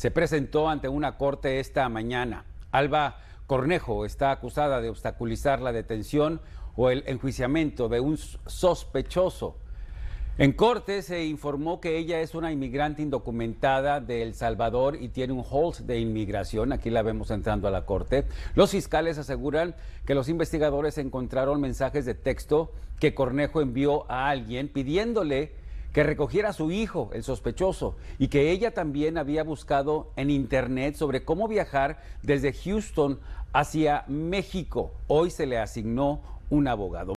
se presentó ante una corte esta mañana. Alba Cornejo está acusada de obstaculizar la detención o el enjuiciamiento de un sospechoso. En corte se informó que ella es una inmigrante indocumentada de El Salvador y tiene un hold de inmigración. Aquí la vemos entrando a la corte. Los fiscales aseguran que los investigadores encontraron mensajes de texto que Cornejo envió a alguien pidiéndole que recogiera a su hijo, el sospechoso, y que ella también había buscado en internet sobre cómo viajar desde Houston hacia México. Hoy se le asignó un abogado.